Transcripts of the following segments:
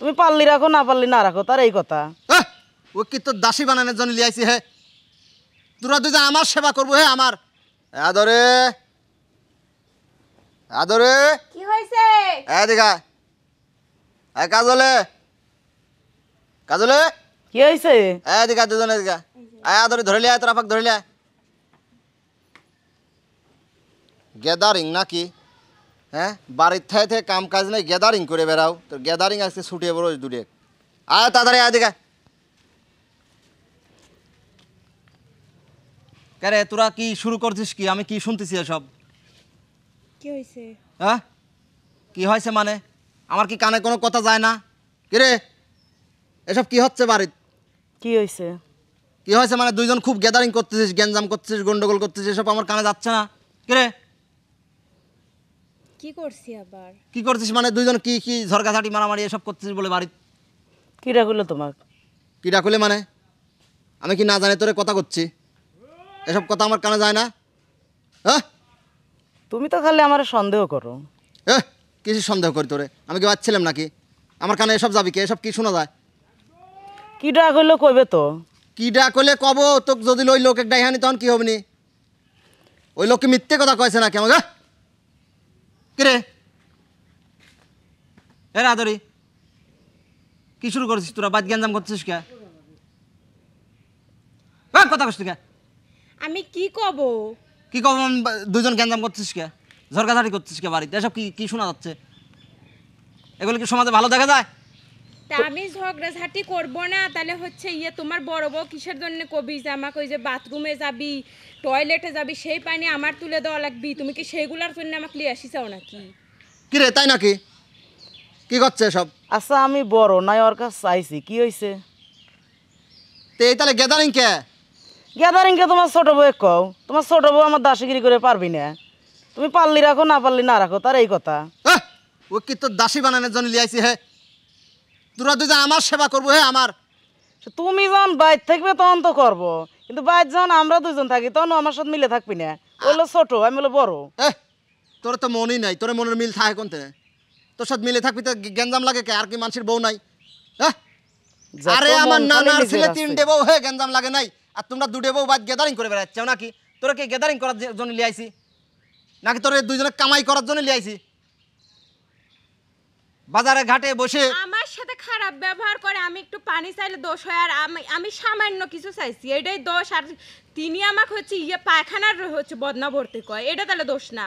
তুমি পারলি রাখো না পারলি না রাখো তার এই কথা ও কি তো দাসী বানানোর জন্য লিয়াইছি হে তোরা দুজন আমার সেবা করবো হে আমার আদরে আদরে কি হইছে এ দেখা এ কাজলে কাজলে কি হইছে এ দেখা দুজনে দেখা এ আদরে ধরে লিয়া তোরা পাক ধরে লিয়া গেদারিং নাকি হ্যাঁ বাড়ির থায় থেকে কাম কাজ নেই গ্যাদারিং করে বেড়াও তো গ্যাদারিং আজকে ছুটিয়ে বড় দূরে আয় তাড়াতাড়ি আয় দেখা কেরে তোরা কি শুরু করছিস কি আমি কি শুনতেছি সব কি হয়েছে হ্যাঁ কি হয়েছে মানে আমার কি কানে কোনো কথা যায় না কিরে এসব কি হচ্ছে বাড়ির কি হয়েছে কি হয়েছে মানে দুইজন খুব গ্যাদারিং করতেছিস গ্যাঞ্জাম করতেছিস গন্ডগোল করতেছিস এসব আমার কানে যাচ্ছে না কিরে কি করছিস আবার কি করছিস মানে দুইজন কি কি ঝরকাঝাটি মারামারি এসব করছিস বলে বাড়ি কি রাখলো তোমাক কি রাখলে মানে আমি কি না জানি তোরে কথা করছি এসব কথা আমার কানে যায় না হ্যাঁ তুমি তো খালি আমার সন্দেহ করো এ হ্যাঁ, কিছু সন্দেহ করি তোরে আমি কি বাচ্ছিলাম নাকি আমার কানে এসব যাবি কি এসব কি শোনা যায় কি ডাক হইলো কইবে তো কি ডাক হইলে কব তোক যদি লই লোক একটা ডাইহানি তখন কি হবনি ওই লোককে মিথ্যে কথা কয়েছে নাকি আমাকে এ রাধরি কি শুরু করছিস তোরা বাদ গ্যাঞ্জাম করছিস কে কথা করছিস কে আমি কি কব কি কব দুজন গ্যাঞ্জাম করছিস কে ঝরকাঝারি করছিস কে বাড়িতে এসব কি কি শোনা যাচ্ছে এগুলো কি সমাজে ভালো দেখা যায় তা আমি ঝগড়াঝাটি করব না তাহলে হচ্ছে ইয়ে তোমার বড় বউ কিসের জন্য কবি যে আমাকে ওই যে বাথরুমে যাবি টয়লেটে যাবি সেই পানি আমার তুলে দেওয়া লাগবি তুমি কি সেইগুলোর জন্য আমাকে নিয়ে আসিস নাকি কি রে তাই নাকি কি করছে সব আচ্ছা আমি বড় নাই ওর কাছে চাইছি কি হয়েছে তো এই তাহলে গ্যাদারিং কে কে তোমার ছোট বউ কও তোমার ছোট বউ আমার দাসিগিরি করে পারবি না তুমি পারলি রাখো না পারলি না রাখো তার এই কথা ও কি তোর দাসী বানানোর জন্য লিয়াইছি হে তোরা দুজন আমার সেবা করবো হে আমার তুমি যখন বাইর থাকবে তখন তো করবো কিন্তু বাইর যখন আমরা দুজন থাকি তখন আমার সাথে মিলে থাকবি না বললো ছোট আমি বললো বড় তোর তো মনই নাই তোর মনের মিল থাকে কোনতে তোর সাথে মিলে থাকবি তো গ্যাঞ্জাম লাগে কে আর কি মানুষের বউ নাই হ্যাঁ? আরে আমার নানার ছেলে তিনটে বউ হয়ে গ্যাঞ্জাম লাগে নাই আর তোমরা দুটে বউ বাদ গ্যাদারিং করে বেড়াচ্ছ নাকি তোরা কি গ্যাদারিং করার জন্য লিয়ে আইছি নাকি তোর দুইজনে কামাই করার জন্য লিয়ে আইছি বাজারে ঘাটে বসে আমার সাথে খারাপ ব্যবহার করে আমি একটু পানি চাইলে দোষ হয় আর আমি আমি সামান্য কিছু চাইছি এটাই দোষ আর তিনি আমাকে হচ্ছে ইয়ে পায়খানার হচ্ছে বদনা ভর্তি কয় এটা তাহলে দোষ না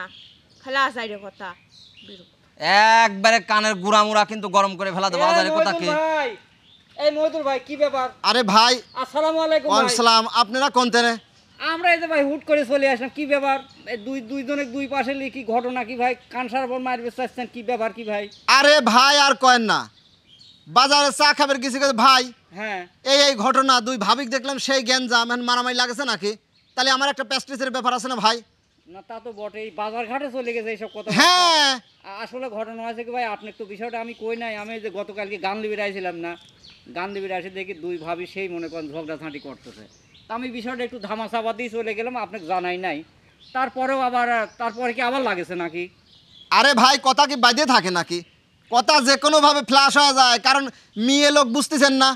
খালা আসাইরে কথা একবারে কানের গুড়ামুড়া কিন্তু গরম করে ফেলা দেবো আদারে কথা কি এই মহিদুল ভাই কি ব্যাপার আরে ভাই আসসালামু আলাইকুম ওয়া আসসালাম আপনারা কোন তেনে আমরা এই যে ভাই হুট করে চলে আসলাম কি ব্যাপার দুই দুইজনে দুই পাশে কি ঘটনা কি ভাই কানসার পর মারবে চাইছেন কি ব্যাপার কি ভাই আরে ভাই আর কয়েন না বাজারে চা খাবার কিছু ভাই হ্যাঁ এই এই ঘটনা দুই ভাবিক দেখলাম সেই জ্ঞান মারামারি লাগেছে নাকি তাহলে আমার একটা প্যাস্ট্রিসের ব্যাপার আছে না ভাই না তা তো বটেই চলে গেছে এইসব কথা হ্যাঁ আসলে ঘটনা আছে কি ভাই তো বিষয়টা আমি কই নাই আমি যে না দেখি দুই ভাবি সেই মনে করেন করতেছে তা আমি বিষয়টা একটু চলে গেলাম আপনাকে জানাই নাই তারপরেও আবার তারপরে কি আবার নাকি আরে ভাই কথা কি বাজে থাকে নাকি কথা যে কোনোভাবে ফ্ল্যাশ হয়ে যায় কারণ মেয়ে লোক বুঝতেছেন না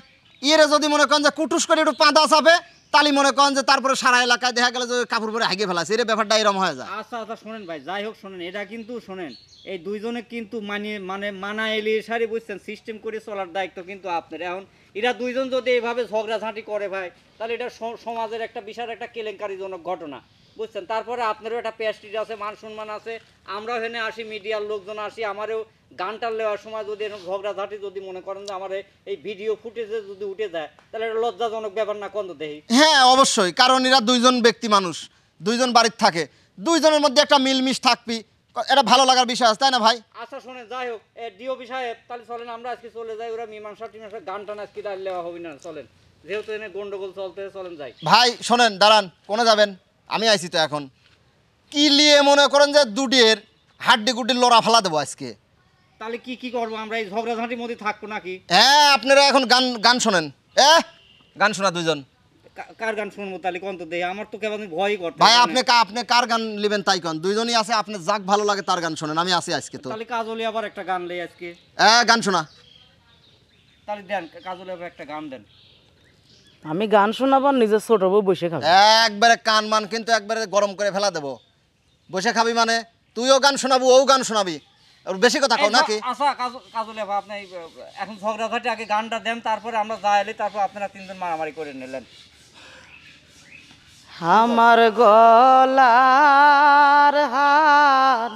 ইয়েরে যদি মনে করেন যে কুটুস করে একটু পাঁদা চাপে তালি মনে করেন যে তারপরে সারা এলাকায় দেখা গেল যে কাপড় পরে হাগিয়ে ফেলাছে এর ব্যাপারটা এরম হয়ে যায় আচ্ছা আচ্ছা শোনেন ভাই যাই হোক শোনেন এটা কিন্তু শোনেন এই দুইজনে কিন্তু মানিয়ে মানে মানা এলি সারি বুঝছেন সিস্টেম করে চলার দায়িত্ব কিন্তু আপনার এখন এরা দুইজন যদি এইভাবে ঝগড়াঝাঁটি করে ভাই তাহলে এটা সমাজের একটা বিশাল একটা কেলেঙ্কারিজনক ঘটনা বুঝছেন তারপরে আপনারও একটা প্যাস্ট্রিজ আছে মান সম্মান আছে আমরাও এখানে আসি মিডিয়ার লোকজন আসি আমারও গানটা নেওয়ার সময় যদি এরকম ঝগড়াঝাটি যদি মনে করেন যে আমার এই ভিডিও ফুটেজে যদি উঠে যায় তাহলে এটা লজ্জাজনক ব্যাপার না কন্দ দেহি হ্যাঁ অবশ্যই কারণ এরা দুইজন ব্যক্তি মানুষ দুইজন বাড়ির থাকে দুইজনের মধ্যে একটা মিলমিশ থাকবি এটা ভালো লাগার বিষয় আছে তাই না ভাই আচ্ছা শুনে যাই হোক ডিওপি সাহেব তাহলে চলেন আমরা আজকে চলে যাই ওরা মীমাংসা টিমাংসা গান না আজকে ডাল লেওয়া হবে না চলেন যেহেতু এনে গন্ডগোল চলতে চলেন যাই ভাই শোনেন দাঁড়ান কোনে যাবেন আমি আইছি তো এখন কি নিয়ে মনে করেন যে দুটির হাড্ডি গুড্ডির লড়া ফেলা দেবো আজকে তাহলে কি কি করবো আমরা এই ঝগড়াঝাঁটির মধ্যে থাকবো নাকি হ্যাঁ আপনারা এখন গান গান শোনেন হ্যাঁ গান শোনা দুজন কার গান শুনবো তাহলে কোন তো আমার তো কেবল ভয় করতে ভাই আপনি আপনি কার গান নেবেন তাই কন দুইজনই আছে আপনি যাক ভালো লাগে তার গান শোনেন আমি আছি আজকে তো তাহলে কাজলি আবার একটা গান লই আজকে হ্যাঁ গান শোনা তাহলে দেন কাজলি আবার একটা গান দেন আমি গান শোনাবার নিজের ছোট বউ বসে খাবো একবারে কান মান কিন্তু একবারে গরম করে ফেলা দেব বসে খাবি মানে তুইও গান শোনাবি ও গান শোনাবি বেশি কথা কও নাকি আচ্ছা কাজুলে ভাই আপনি এখন ঝগড়াঘাটি আগে গানটা দেন তারপরে আমরা যাই যাইলে তারপর আপনারা তিনজন মারামারি করে নিলেন আমার গলার হার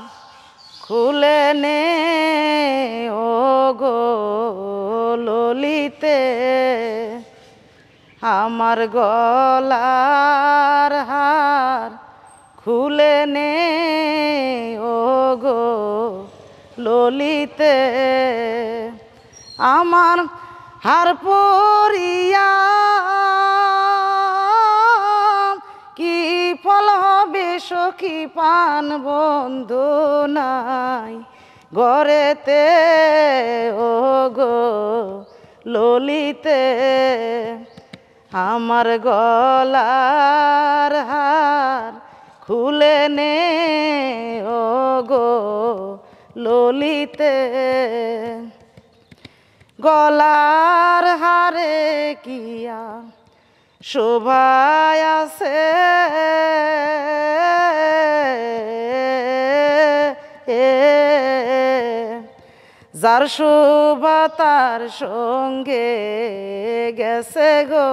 খুলে নে ও গো ললিতে আমার গলার হার খুলে নে ও গো ললিতে আমার হার পরিয়া কি ফল হবে সখী পান বন্ধু নাই গড়েতে ও গো ললিতে আমার গলার হার খুলে নে ও গো ললিতে গলার হারে কিয়া শোভায় আছে যার শোভা তার সঙ্গে গেছে গো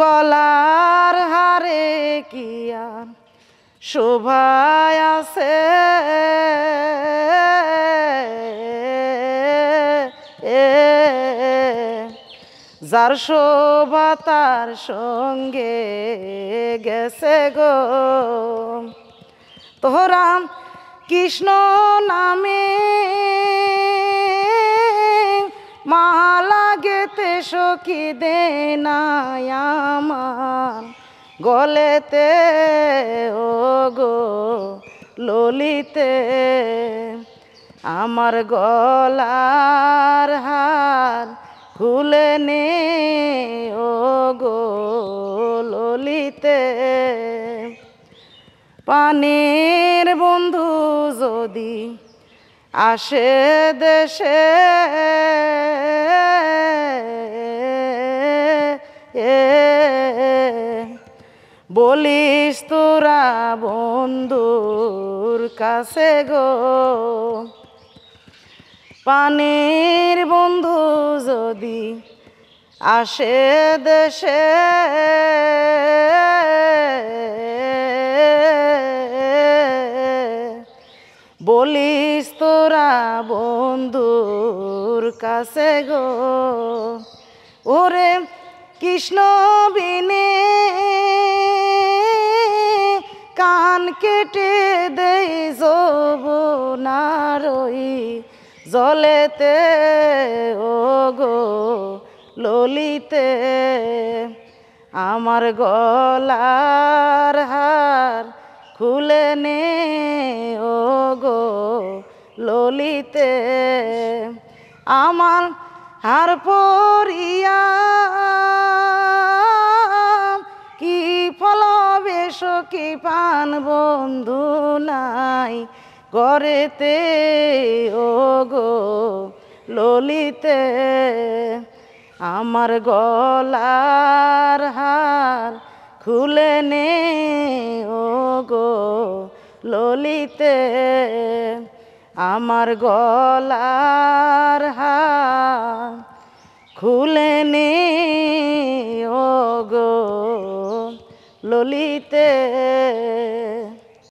গলার হারে কিয়া শোভায় আছে যার শোভা তার সঙ্গে গেছে গো তোহরাম কৃষ্ণ নামে মালা গেতে সখী দে না গলেতে ও গো ললিতে আমার গলার হার খুলে নে ও গো ললিতে পানির বন্ধু যদি আসে দেশে এ বলিস তোরা বন্ধুর কাছে গো পানির বন্ধু যদি আসে দেশে বলিস তোরা বন্ধুর কাছে গো ওরে কৃষ্ণ কান কেটে দেই নারই জলেতে ও গো ললিতে আমার গলার হার খুলে নে ও গো ললিতে আমার হার পরিয়া সখী পান বন্ধু নাই করেতে ও গো ললিতে আমার গলার হার খুলে নে ও গো ললিতে আমার গলার হার খুলে নে ও গো ললিতে